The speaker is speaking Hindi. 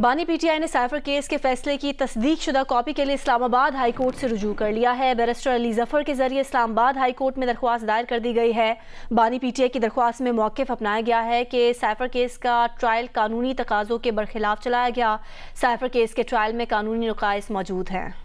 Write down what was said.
बानी पीटीआई ने साइफर केस के फैसले की तस्दीक शुदा कॉपी के लिए इस्लामाबाद हाई कोर्ट से रुजू कर लिया है बैरिस्टर अली जफर के जरिए इस्लामाबाद हाई कोर्ट में दरख्वास्त दायर कर दी गई है बानी पीटीआई की दरख्वास्त में मौकफ अपनाया गया है कि साइफर केस का ट्रायल कानूनी तकाजों के बरखिलाफ चलाया गया साइफर केस के ट्रायल में कानूनी नकायस मौजूद हैं